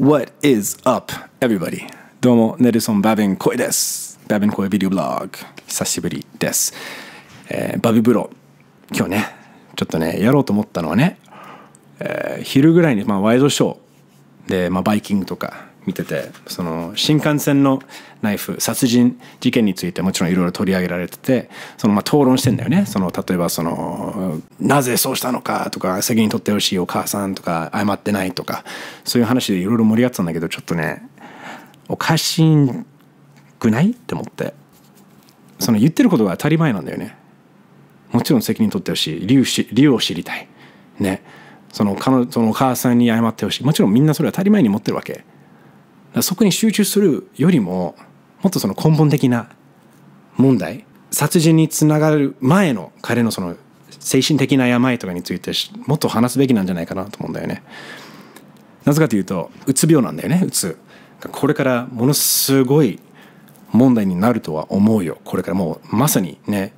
What is up, everybody? どうも、ネルソン・バビン・コイです。バビン・コイビデオブログ。久しぶりです。えー、バビブロ。今日ね、ちょっとね、やろうと思ったのはね、えー、昼ぐらいに、まあ、ワイドショーで、まあ、バイキングとか、見ててその新幹線のナイフ殺人事件についてもちろんいろいろ取り上げられててそのまあ討論してんだよねその例えばそのなぜそうしたのかとか責任取ってほしいお母さんとか謝ってないとかそういう話でいろいろ盛り上がってたんだけどちょっとねおかしくないって思ってその言ってることが当たり前なんだよねもちろん責任取ってほしい理由し理由を知りたいねその彼そのお母さんに謝ってほしいもちろんみんなそれは当たり前に持ってるわけ。そこに集中するよりももっとその根本的な問題殺人につながる前の彼のその精神的な病とかについてもっと話すべきなんじゃないかなと思うんだよね。なぜかというとうつ病なんだよねうつ。これからものすごい問題になるとは思うよこれからもうまさにね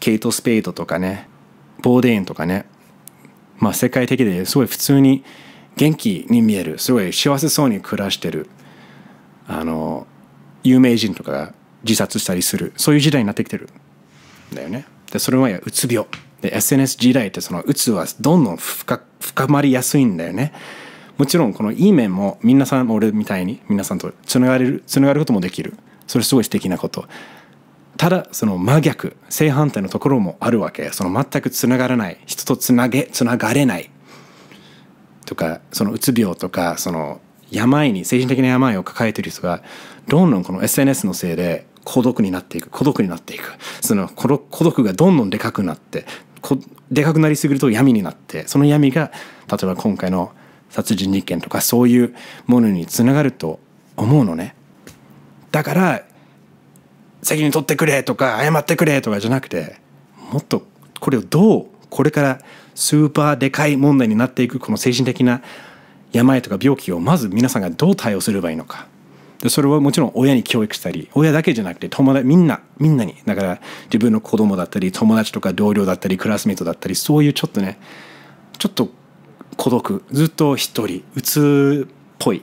ケイト・スペイドとかねボーデーンとかねまあ世界的ですごい普通に元気に見えるすごい幸せそうに暮らしてるあの有名人とかが自殺したりするそういう時代になってきてるんだよね。でそれはうつ病で SNS 時代ってそのうつはどんどん深まりやすいんだよね。もちろんこのいい面も皆さん俺みたいに皆さんとつながれるつながることもできるそれすごい素敵なことただその真逆正反対のところもあるわけその全くつながらない人とつなげつながれないとかそのうつ病とかその病に精神的な病を抱えている人がどんどんこの SNS のせいで孤独になっていく孤独になっていくその孤独がどんどんでかくなってでかくなりすぎると闇になってその闇が例えば今回の殺人事件とかそういうものにつながると思うのねだから責任取ってくれとか謝ってくれとかじゃなくてもっとこれをどうこれからスーパーでかい問題になっていくこの精神的な病とか病気をまず皆さんがどう対応すればいいのかでそれはもちろん親に教育したり親だけじゃなくて友達みんなみんなにだから自分の子供だったり友達とか同僚だったりクラスメートだったりそういうちょっとねちょっと孤独ずっと一人うつっぽい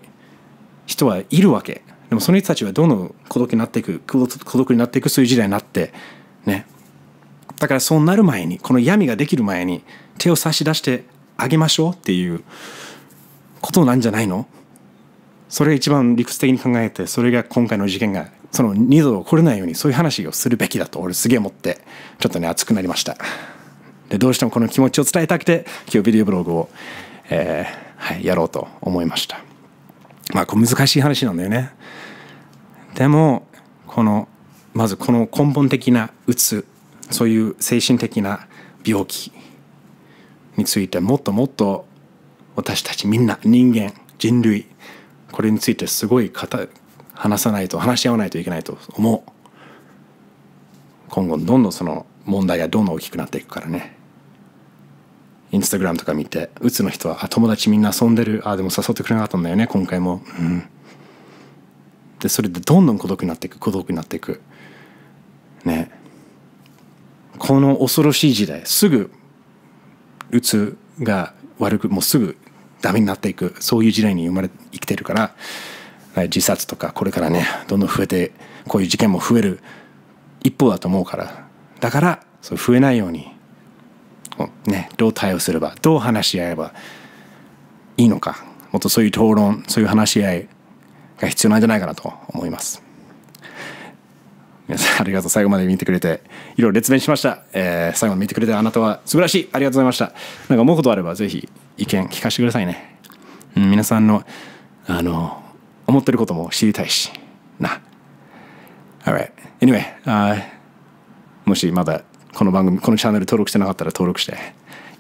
人はいるわけでもその人たちはどんどん孤独になっていく孤独になっていくそういう時代になってねだからそうなる前にこの闇ができる前に手を差し出してあげましょうっていうことなんじゃないのそれが一番理屈的に考えてそれが今回の事件がその二度起こらないようにそういう話をするべきだと俺すげえ思ってちょっとね熱くなりましたでどうしてもこの気持ちを伝えたくて今日ビデオブログを、えーはい、やろうと思いましたまあこう難しい話なんだよねでもこのまずこの根本的なうつそういう精神的な病気についてもっともっと私たちみんな人間人類これについてすごい話さないと話し合わないといけないと思う今後どんどんその問題がどんどん大きくなっていくからねインスタグラムとか見てうつの人はあ友達みんな遊んでるあでも誘ってくれなかったんだよね今回もうんでそれでどんどん孤独になっていく孤独になっていくねこの恐ろしい時代すぐうつが悪くもうすぐダメになっていくそういう時代に生まれ生きてるから自殺とかこれからねどんどん増えてこういう事件も増える一方だと思うからだからそ増えないようにねどう対応すればどう話し合えばいいのかもっとそういう討論そういう話し合いが必要なんじゃないかなと思います。皆さんありがとう。最後まで見てくれて、いろいろ列弁しました。えー、最後まで見てくれてあなたは素晴らしい。ありがとうございました。なんか思うことあれば、ぜひ意見聞かせてくださいね。うん、皆さんの、あの、思ってることも知りたいし、な。Alright. Anyway,、uh, もしまだこの番組、このチャンネル登録してなかったら登録して、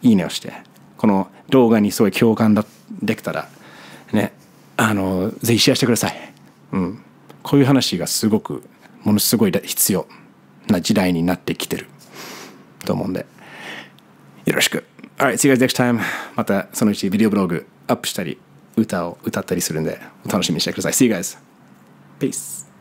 いいねをして、この動画にすごい共感だできたら、ね、あの、ぜひシェアしてください。うん。こういう話がすごくものすごい必要な時代になってきてると思うんでよろしく Alright, see you guys next time またそのうちビデオブログアップしたり歌を歌ったりするんでお楽しみにしてください See you guys Peace